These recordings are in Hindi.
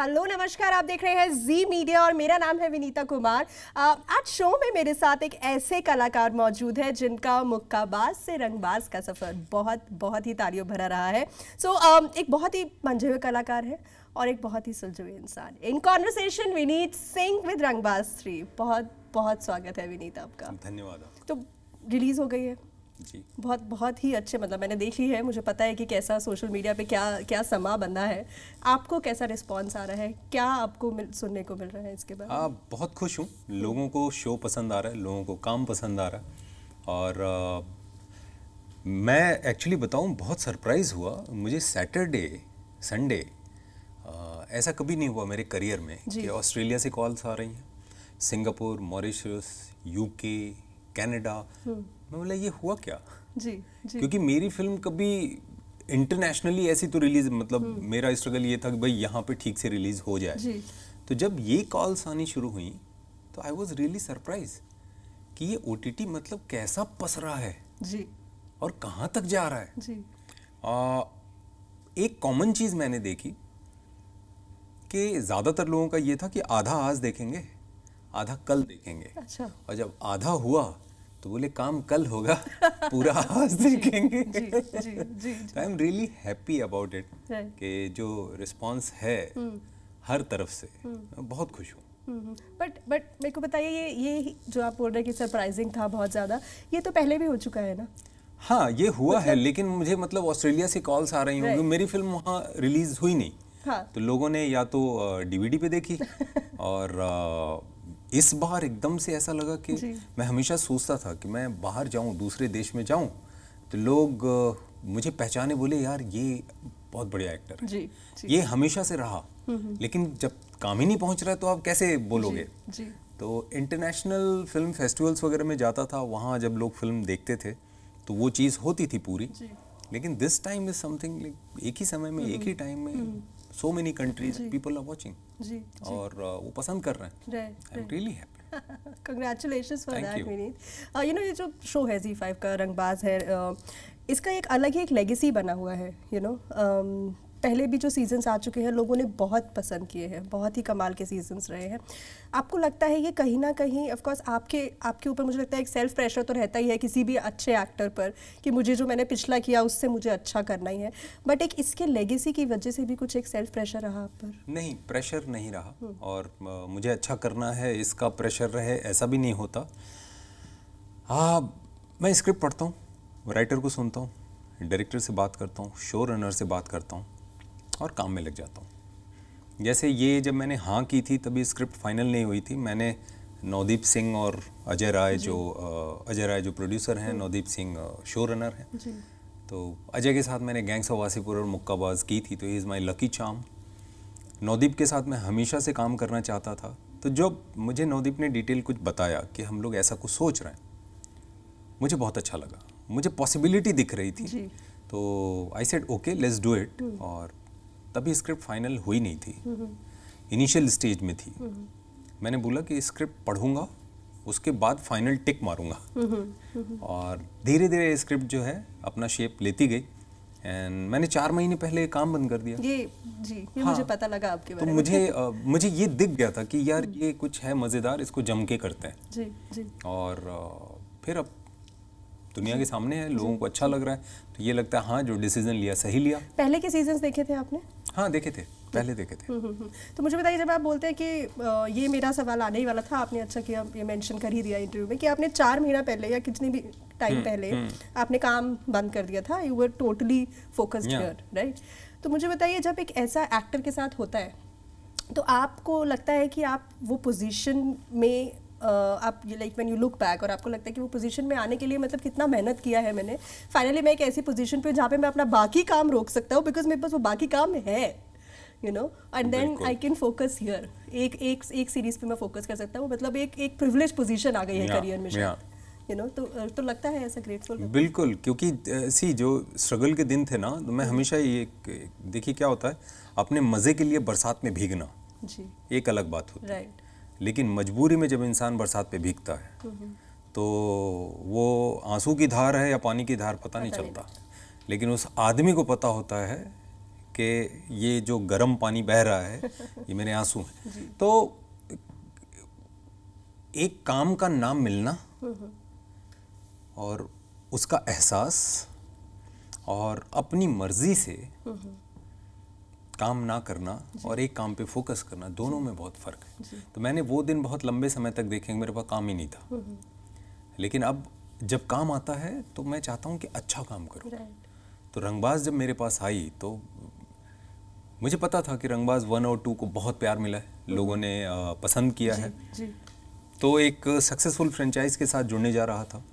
हेलो नमस्कार आप देख रहे हैं जी मीडिया और मेरा नाम है विनीता कुमार आज शो में मेरे साथ एक ऐसे कलाकार मौजूद है जिनका मुक्काबाज से रंगबाज का सफ़र बहुत बहुत ही तालियों भरा रहा है सो so, एक बहुत ही मंझे हुए कलाकार है और एक बहुत ही सुलझे हुए इंसान in conversation Vineet Singh with Rangbaaz three बहुत बहुत स्वागत है विनीत आपका धन्यवाद तो रिलीज़ हो गई है जी बहुत बहुत ही अच्छे मतलब मैंने देख ली है मुझे पता है कि कैसा सोशल मीडिया पे क्या क्या समा बना है आपको कैसा रिस्पांस आ रहा है क्या आपको मिल, सुनने को मिल रहा है इसके बारे में हाँ, बहुत खुश हूँ लोगों को शो पसंद आ रहा है लोगों को काम पसंद आ रहा है और आ, मैं एक्चुअली बताऊँ बहुत सरप्राइज़ हुआ मुझे सैटरडे संडे ऐसा कभी नहीं हुआ मेरे करियर में कि ऑस्ट्रेलिया से कॉल्स आ रही हैं सिंगापुर मॉरिशस यूके कनाडा मैं बोला ये हुआ क्या जी जी क्योंकि मेरी फिल्म कभी इंटरनेशनली ऐसी तो रिलीज मतलब हम्म। मेरा स्ट्रगल ये था कि भाई यहाँ पे ठीक से रिलीज हो जाए तो जब ये कॉल्स आनी शुरू हुई तो आई वॉज रियली सरप्राइज कि ये ओ मतलब कैसा पसरा है जी और कहाँ तक जा रहा है जी आ, एक कॉमन चीज़ मैंने देखी कि ज़्यादातर लोगों का ये था कि आधा आज देखेंगे आधा कल देखेंगे अच्छा और जब आधा हुआ तो बोले काम कल होगा पूरा आज देखेंगे I am really happy about it कि जो रिस्पांस है hmm. हर तरफ से hmm. बहुत खुश हूँ बट hmm, बट मेरे को बताइए ये ये जो आप बोल रहे कि सरप्राइजिंग था बहुत ज़्यादा ये तो पहले भी हो चुका है ना हाँ ये हुआ मतलब, है लेकिन मुझे मतलब ऑस्ट्रेलिया से कॉल्स आ रही होंगी मेरी फिल्म वहाँ रिलीज हुई नहीं हाँ। तो लोगों ने या तो डीवीडी पे देखी और इस बार एकदम से ऐसा लगा कि मैं हमेशा सोचता था कि मैं बाहर जाऊं दूसरे देश में जाऊं तो लोग मुझे पहचाने बोले यार ये बहुत बढ़िया एक्टर है जी, जी. ये हमेशा से रहा हम्म, हम्म। लेकिन जब काम ही नहीं पहुंच रहा तो आप कैसे बोलोगे जी, जी. तो इंटरनेशनल फिल्म फेस्टिवल्स वगैरह में जाता था वहाँ जब लोग फिल्म देखते थे तो वो चीज़ होती थी पूरी लेकिन दिस टाइम इज समथिंग एक ही समय में हम्म, एक ही टाइम में so many countries people are watching जी और वो पसंद कर रहे हैं really happy congratulation for that Vineet you know ये जो शो है जी फाइव का रंगबाज है uh, इसका एक अलग ही एक लेगेसी बना हुआ है you you know know? um, पहले भी जो सीजन्स आ चुके हैं लोगों ने बहुत पसंद किए हैं बहुत ही कमाल के सीजन्स रहे हैं आपको लगता है ये कहीं ना कहीं ऑफकोर्स आपके आपके ऊपर मुझे लगता है एक सेल्फ प्रेशर तो रहता ही है किसी भी अच्छे एक्टर पर कि मुझे जो मैंने पिछला किया उससे मुझे अच्छा करना ही है बट एक इसके लेगेसी की वजह से भी कुछ एक सेल्फ प्रेशर रहा आप पर नहीं प्रेशर नहीं रहा हम्म। और मुझे अच्छा करना है इसका प्रेशर रहे ऐसा भी नहीं होता हाँ मैं स्क्रिप्ट पढ़ता हूँ राइटर को सुनता हूँ डायरेक्टर से बात करता हूँ शो रनर से बात करता हूँ और काम में लग जाता हूँ जैसे ये जब मैंने हाँ की थी तभी स्क्रिप्ट फाइनल नहीं हुई थी मैंने नवदीप सिंह और अजय राय जो अजय राय जो प्रोड्यूसर हैं hmm. Navdeep Singh show runner हैं तो अजय के साथ मैंने गैंग्स ऑफ वासीपुर और मुक्काबाज की थी तो इज़ माई लकी चाम नवदीप के साथ मैं हमेशा से काम करना चाहता था तो जब मुझे नवदीप ने डिटेल कुछ बताया कि हम लोग ऐसा कुछ सोच रहे हैं मुझे बहुत अच्छा लगा मुझे पॉसिबिलिटी दिख रही थी तो I said okay let's do it और तभी स्क्रिप्ट फाइनल हुई नहीं थी इनिशियल स्टेज में थी मैंने बोला कि स्क्रिप्ट पढ़ूंगा उसके बाद फाइनल टिक मारूंगा और धीरे धीरे स्क्रिप्ट जो है अपना शेप लेती गई एंड मैंने चार महीने पहले काम बंद कर दिया ये जी ये हाँ, मुझे पता लगा आपके तो बारे तो मुझे आ, मुझे ये दिख गया था कि यार ये कुछ है मज़ेदार इसको जम के करते हैं जी जी और आ, फिर अब दुनिया के सामने है लोगों को अच्छा लग रहा है तो ये लगता है हाँ जो डिसीजन लिया सही लिया पहले के सीजन देखे थे आपने हाँ देखे थे पहले देखे थे हम्म, हम्म, हम्म। तो मुझे बताइए जब आप बोलते हैं कि ये मेरा सवाल आने ही वाला था आपने अच्छा किया ये मेंशन कर ही दिया इंटरव्यू में कि आपने चार महीना पहले या कितने भी टाइम पहले आपने काम बंद कर दिया था you were totally focused here right तो मुझे बताइए जब एक ऐसा एक्टर के साथ होता है तो आपको लगता है कि आप वो पोजीशन में आप like when you look back और आपको लगता है कि वो पोजीशन में आने के लिए मतलब कितना मेहनत किया है मैंने फाइनली मैं एक ऐसी पोजीशन पे जहाँ पे मैं अपना बाकी काम रोक सकता हूँ बिकॉज मेरे पास वो बाकी काम है you know and then I can focus here एक एक एक सीरीज पे मैं फोकस कर सकता हूँ मतलब एक एक प्रिविलेज पोजीशन आ गई है करियर में शायद यू you नो know, तो तो लगता है ऐसा ग्रेटफुल बिल्कुल क्योंकि सी जो स्ट्रगल के दिन थे ना तो मैं हमेशा ये देखिए क्या होता है अपने मज़े के लिए बरसात में भीगना जी एक अलग बात होती है right. लेकिन मजबूरी में जब इंसान बरसात पे भीगता है तो वो आंसू की धार है या पानी की धार पता नहीं चलता लेकिन उस आदमी को पता होता है कि ये जो गर्म पानी बह रहा है ये मेरे आंसू हैं तो एक काम का नाम मिलना हम्म, हम्म। और उसका एहसास और अपनी मर्ज़ी से हम्म, काम ना करना और एक काम पे फोकस करना दोनों में बहुत फ़र्क है तो मैंने वो दिन बहुत लंबे समय तक देखे मेरे पास काम ही नहीं था हम्म, हम्म। लेकिन अब जब काम आता है तो मैं चाहता हूँ कि अच्छा काम करूँ तो रंगबाज जब मेरे पास आई तो मुझे पता था कि रंगबाज वन और टू को बहुत प्यार मिला है हम्म, लोगों ने पसंद किया जी, है जी। तो एक सक्सेसफुल फ्रेंचाइज के साथ जुड़ने जा रहा था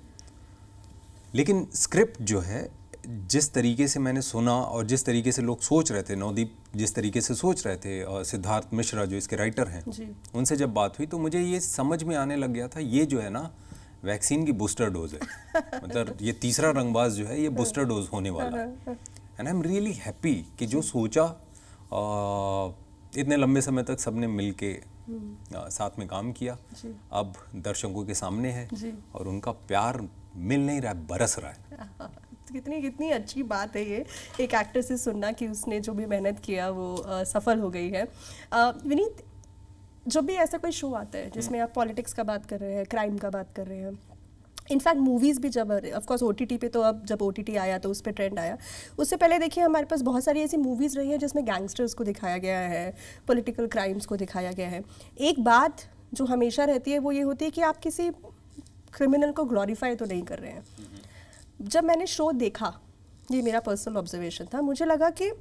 लेकिन स्क्रिप्ट जो है जिस तरीके से मैंने सुना और जिस तरीके से लोग सोच रहे थे नवदीप जिस तरीके से सोच रहे थे सिद्धार्थ मिश्रा जो इसके राइटर हैं उनसे जब बात हुई तो मुझे ये समझ में आने लग गया था ये जो है ना वैक्सीन की बूस्टर डोज है मतलब ये तीसरा रंगबाज जो है ये बूस्टर डोज होने वाला है and I am really happy कि जो सोचा इतने लंबे समय तक सबने मिल के हम्म। साथ में काम किया अब दर्शकों के सामने है और उनका प्यार मिल नहीं रहा है बरस रहा है कितनी कितनी अच्छी बात है ये एक एक्टर से सुनना कि उसने जो भी मेहनत किया वो आ, सफल हो गई है विनीत जब भी ऐसा कोई शो आता है जिसमें आप पॉलिटिक्स का बात कर रहे हैं क्राइम का बात कर रहे हैं इनफैक्ट मूवीज़ भी जब ऑफकोर्स ओ टी पे तो अब जब ओ आया तो उस पर ट्रेंड आया उससे पहले देखिए हमारे पास बहुत सारी ऐसी मूवीज़ रही हैं जिसमें गैंगस्टर्स को दिखाया गया है पॉलिटिकल क्राइम्स को दिखाया गया है एक बात जो हमेशा रहती है वो ये होती है कि आप किसी क्रिमिनल को ग्लोरीफाई तो नहीं कर रहे हैं जब मैंने शो देखा ये मेरा पर्सनल ऑब्जर्वेशन था मुझे लगा कि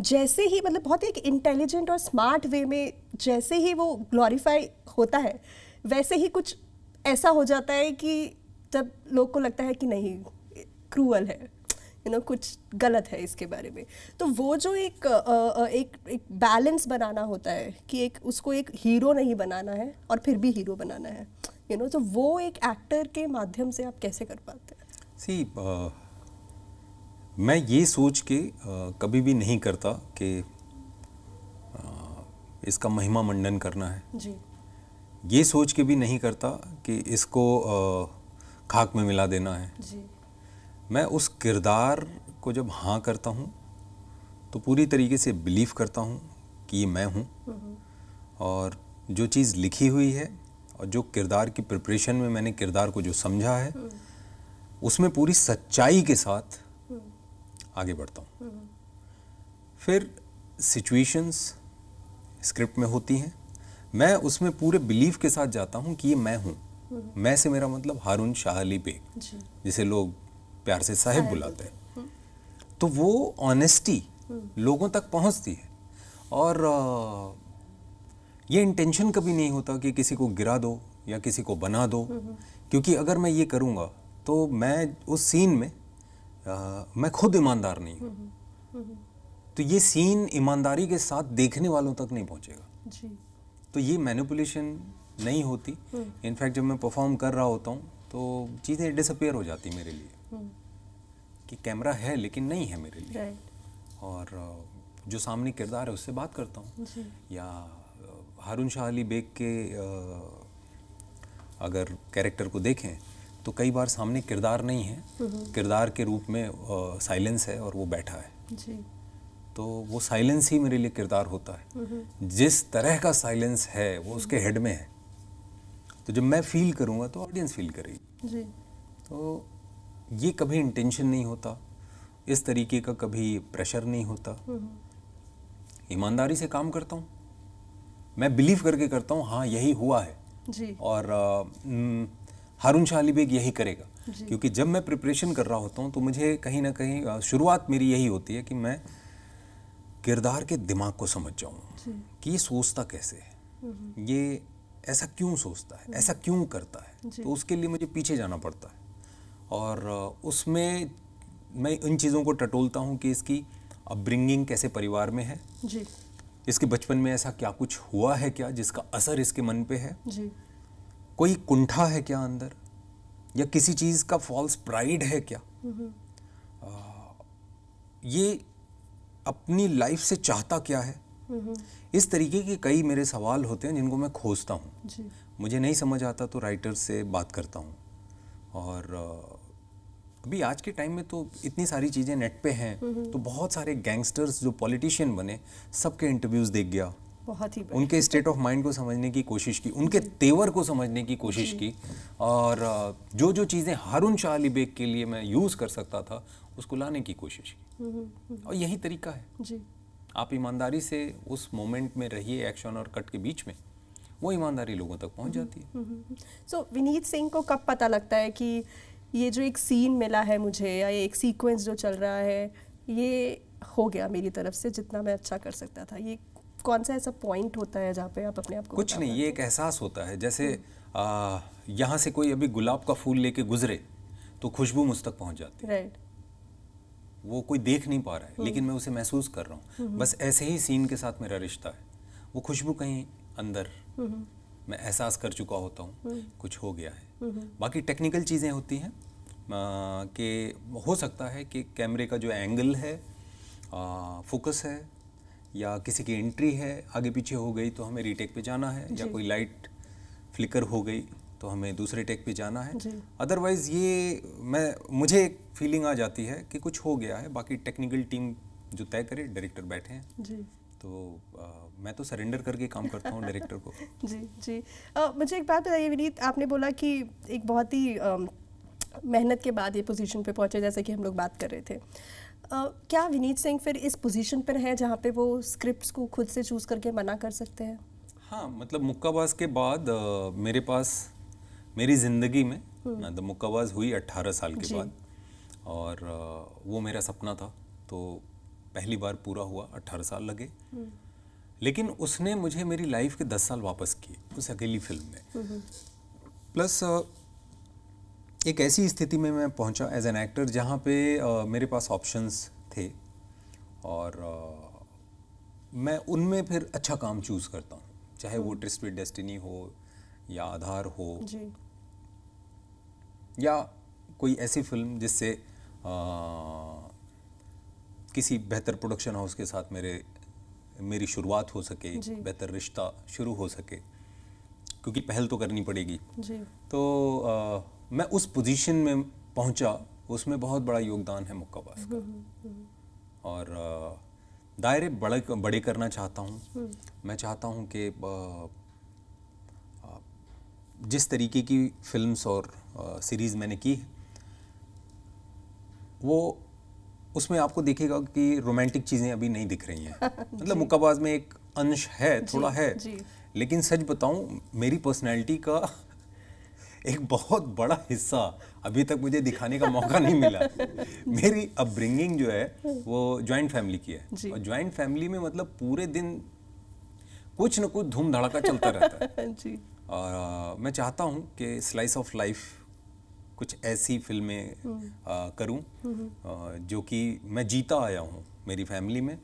जैसे ही मतलब बहुत एक इंटेलिजेंट और स्मार्ट वे में जैसे ही वो ग्लोरीफाई होता है वैसे ही कुछ ऐसा हो जाता है कि जब लोग को लगता है कि नहीं क्रूअल है यू नो कुछ गलत है इसके बारे में तो वो जो एक आ, एक एक बैलेंस बनाना होता है कि एक उसको एक हीरो नहीं बनाना है और फिर भी हीरो बनाना है यू नो तो वो एक एक्टर के माध्यम से आप कैसे कर पाते हैं सी uh, मैं ये सोच के आ, uh, कभी भी नहीं करता कि uh, इसका महिमा मंडन करना है जी ये सोच के भी नहीं करता कि इसको आ, खाक में मिला देना है जी मैं उस किरदार को जब हाँ करता हूँ तो पूरी तरीके से बिलीव करता हूँ कि ये मैं हूँ हम्म। और जो चीज़ लिखी हुई है और जो किरदार की प्रिपरेशन में मैंने किरदार को जो समझा है हम्म। उसमें पूरी सच्चाई के साथ आगे बढ़ता हूँ हम्म। फिर सिचुएशंस स्क्रिप्ट में होती हैं मैं उसमें पूरे बिलीव के साथ जाता हूँ कि ये मैं हूँ हम्म। मैं से मेरा मतलब हारून शाह अली बेग जिसे लोग प्यार से साहेब बुलाते हैं हम्म। तो वो ऑनेस्टी लोगों तक पहुँचती है और ये इंटेंशन कभी नहीं होता कि किसी को गिरा दो या किसी को बना दो क्योंकि अगर मैं ये करूँगा तो मैं उस सीन में आ, मैं खुद ईमानदार नहीं हूँ तो ये सीन ईमानदारी के साथ देखने वालों तक नहीं पहुँचेगा तो ये मैनिपुलेशन नहीं होती इनफैक्ट हम्म। जब मैं परफॉर्म कर रहा होता हूँ तो चीज़ें डिसअपेयर हो जाती मेरे लिए हम्म। कि कैमरा है लेकिन नहीं है मेरे लिए और जो सामने किरदार है उससे बात करता हूँ या हारून शाह अली बेग के अगर कैरेक्टर को देखें तो कई बार सामने किरदार नहीं है हम्म। किरदार के रूप में साइलेंस है और वो बैठा है जी तो वो साइलेंस ही मेरे लिए किरदार होता है हम्म। जिस तरह का साइलेंस है वो उसके हेड हम्म। में है तो जब मैं फील करूँगा तो ऑडियंस फील करेगी तो ये कभी इंटेंशन नहीं होता इस तरीके का कभी प्रेशर नहीं होता ईमानदारी से काम करता हूँ मैं बिलीव करके करता हूँ हाँ यही हुआ है जी और आ, न, हारून शाह अली बेग यही करेगा क्योंकि जब मैं प्रिपरेशन कर रहा होता हूँ तो मुझे कहीं ना कहीं शुरुआत मेरी यही होती है कि मैं किरदार के दिमाग को समझ जाऊँ कि ये सोचता कैसे है हम्म। ये ऐसा क्यों सोचता है ऐसा हम्म। क्यों करता है तो उसके लिए मुझे पीछे जाना पड़ता है और उसमें मैं इन चीज़ों को टटोलता हूँ कि इसकी अपब्रिंगिंग कैसे परिवार में है जी इसके बचपन में ऐसा क्या कुछ हुआ है क्या जिसका असर इसके मन पे है जी कोई कुंठा है क्या अंदर या किसी चीज़ का फॉल्स प्राइड है क्या हम्म। आ, ये अपनी लाइफ से चाहता क्या है हम्म। इस तरीके के कई मेरे सवाल होते हैं जिनको मैं खोजता हूँ मुझे नहीं समझ आता तो राइटर से बात करता हूँ और अभी आज के टाइम में तो इतनी सारी चीज़ें नेट पे हैं हम्म। तो बहुत सारे गैंगस्टर्स जो पॉलिटिशियन बने सबके इंटरव्यूज़ देख गया बहुत ही उनके स्टेट ऑफ माइंड को समझने की कोशिश की उनके तेवर को समझने की कोशिश की और जो जो चीज़ें हारून शाह अली बेग के लिए मैं यूज़ कर सकता था उसको लाने की कोशिश की हम्म, हम्म, हम्म। और यही तरीका है जी आप ईमानदारी से उस मोमेंट में रहिए एक्शन और कट के बीच में वो ईमानदारी लोगों तक पहुंच जाती है सो विनीत सिंह को कब पता लगता है कि ये जो एक सीन मिला है मुझे या एक सीक्वेंस जो चल रहा है ये हो गया मेरी तरफ से जितना मैं अच्छा कर सकता था ये कौन सा ऐसा पॉइंट होता है जहाँ पे आप अपने आप को कुछ नहीं ये एक एहसास होता है जैसे हम्म। यहाँ से कोई अभी गुलाब का फूल लेके गुजरे तो खुशबू मुझ तक पहुँच जाती है राइट वो कोई देख नहीं पा रहा है लेकिन हम्म। मैं उसे महसूस कर रहा हूँ हम्म। बस ऐसे ही सीन के साथ मेरा रिश्ता है वो खुशबू कहीं अंदर मैं एहसास कर चुका होता हूँ कुछ हो गया है बाकी टेक्निकल चीज़ें होती हैं कि हो सकता है कि कैमरे का जो एंगल है फोकस है या किसी की एंट्री है आगे पीछे हो गई तो हमें रीटेक पे जाना है या कोई लाइट फ्लिकर हो गई तो हमें दूसरे टेक पे जाना है अदरवाइज़ ये मैं मुझे एक फीलिंग आ जाती है कि कुछ हो गया है बाकी टेक्निकल टीम जो तय करे डायरेक्टर बैठे हैं तो आ, मैं तो सरेंडर करके काम करता हूँ डायरेक्टर को जी जी आ, मुझे एक बात बताइए विनीत आपने बोला कि एक बहुत ही मेहनत के बाद ये पोजीशन पे पहुँचे जैसे कि हम लोग बात कर रहे थे क्या विनीत सिंह फिर इस पोजीशन पर हैं जहाँ पे वो स्क्रिप्ट्स को खुद से चूज़ करके मना कर सकते हैं हाँ मतलब मुक्काबाज के बाद आ, मेरे पास मेरी ज़िंदगी में हम्म। द मुक्काबाज हुई 18 साल के बाद और आ, वो मेरा सपना था तो पहली बार पूरा हुआ 18 साल लगे हम्म। लेकिन उसने मुझे मेरी लाइफ के 10 साल वापस किए उस अकेली फिल्म ने प्लस एक ऐसी स्थिति में मैं पहुंचा एज एन एक्टर जहाँ पे आ, मेरे पास ऑप्शंस थे और आ, मैं उनमें फिर अच्छा काम चूज़ करता हूँ चाहे वो ट्रिस्ट विद डेस्टिनी हो या आधार हो जी। या कोई ऐसी फिल्म जिससे किसी बेहतर प्रोडक्शन हाउस के साथ मेरे मेरी शुरुआत हो सके बेहतर रिश्ता शुरू हो सके क्योंकि पहल तो करनी पड़ेगी जी। तो आ, मैं उस पोजीशन में पहुंचा उसमें बहुत बड़ा योगदान है मुक्का का हम्म, हम्म, हम्म। और दायरे बड़े बड़े करना चाहता हूँ मैं चाहता हूँ कि जिस तरीके की फिल्म्स और सीरीज़ मैंने की वो उसमें आपको देखेगा कि रोमांटिक चीज़ें अभी नहीं दिख रही हैं मतलब मुक्काबाज में एक अंश है थोड़ा है लेकिन सच बताऊं मेरी पर्सनैलिटी का एक बहुत बड़ा हिस्सा अभी तक मुझे दिखाने का मौका नहीं मिला मेरी अपब्रिंगिंग जो है वो ज्वाइंट फैमिली की है और ज्वाइंट फैमिली में मतलब पूरे दिन कुछ न कुछ धूम धड़ाका चलता रहता है जी और आ, मैं चाहता हूँ कि स्लाइस ऑफ लाइफ कुछ ऐसी फिल्में हम्म। करूँ हम्म। जो कि मैं जीता आया हूँ मेरी फैमिली में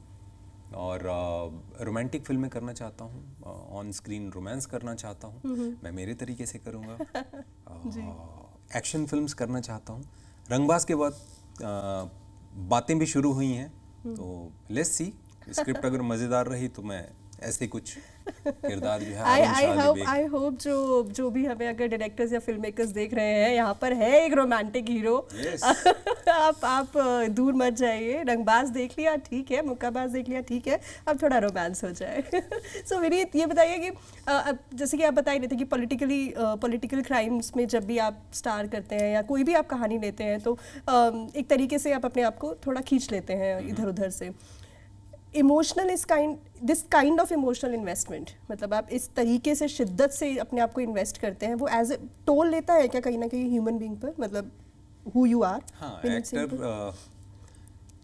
और रोमांटिक uh, फिल्में करना चाहता हूँ ऑन स्क्रीन रोमांस करना चाहता हूँ मैं मेरे तरीके से करूँगा एक्शन फिल्म्स करना चाहता हूँ रंगबाज के बाद बातें भी शुरू हुई हैं हम्म। तो लेट्स सी स्क्रिप्ट अगर मज़ेदार रही तो मैं ऐसे कुछ किरदार जो है आई होप आई होप जो जो भी हमें अगर डायरेक्टर्स या फिल्म मेकर्स देख रहे हैं यहाँ पर है एक रोमांटिक हीरो yes. आप आप दूर मत जाइए रंगबाज देख लिया ठीक है मुक्काबाज देख लिया ठीक है अब थोड़ा रोमांस हो जाए सो so, विनीत ये बताइए कि अब जैसे कि आप बता ही रहे थे कि पॉलिटिकली पॉलिटिकल क्राइम्स में जब भी आप स्टार करते हैं या कोई भी आप कहानी लेते हैं तो एक तरीके से आप अपने आप को थोड़ा खींच लेते हैं हम्म। इधर उधर से इमोशनल इस kind this kind of emotional investment मतलब आप इस तरीके से शिद्दत से अपने आप को इन्वेस्ट करते हैं वो एज ए टोल लेता है क्या कहीं ना कहीं ह्यूमन बींग पर मतलब who you are actor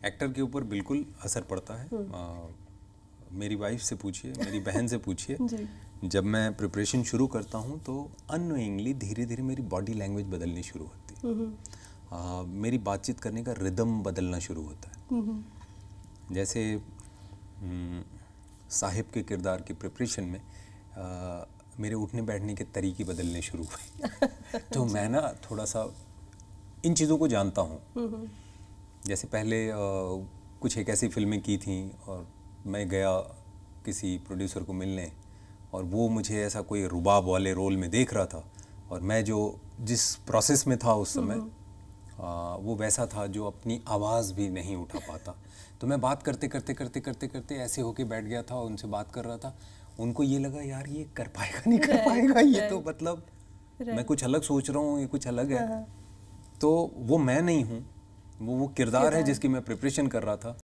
actor के ऊपर बिल्कुल असर पड़ता है हम्म। uh, मेरी वाइफ से पूछिए मेरी बहन से पूछिए जब मैं प्रिपरेशन शुरू करता हूँ तो अनोइंगली धीरे धीरे मेरी बॉडी लैंग्वेज बदलनी शुरू होती है आ, हम्म। uh, मेरी बातचीत करने का रिदम बदलना शुरू होता है हम्म। जैसे साहिब के किरदार की प्रिपरेशन में आ, मेरे उठने बैठने के तरीके बदलने शुरू हुए तो मैं ना थोड़ा सा इन चीज़ों को जानता हूँ हम्म, हम्म। जैसे पहले आ, कुछ एक ऐसी फिल्में की थी और मैं गया किसी प्रोड्यूसर को मिलने और वो मुझे ऐसा कोई रुबाब वाले रोल में देख रहा था और मैं जो जिस प्रोसेस में था उस हम्म, समय वो वैसा था जो अपनी आवाज़ भी नहीं उठा पाता तो मैं बात करते करते करते करते करते ऐसे होके बैठ गया था और उनसे बात कर रहा था उनको ये लगा यार ये कर पाएगा नहीं कर पाएगा ये तो मतलब मैं कुछ अलग सोच रहा हूँ ये कुछ अलग है हाँ, हाँ। तो वो मैं नहीं हूँ वो वो किरदार है जिसकी मैं प्रिपरेशन कर रहा था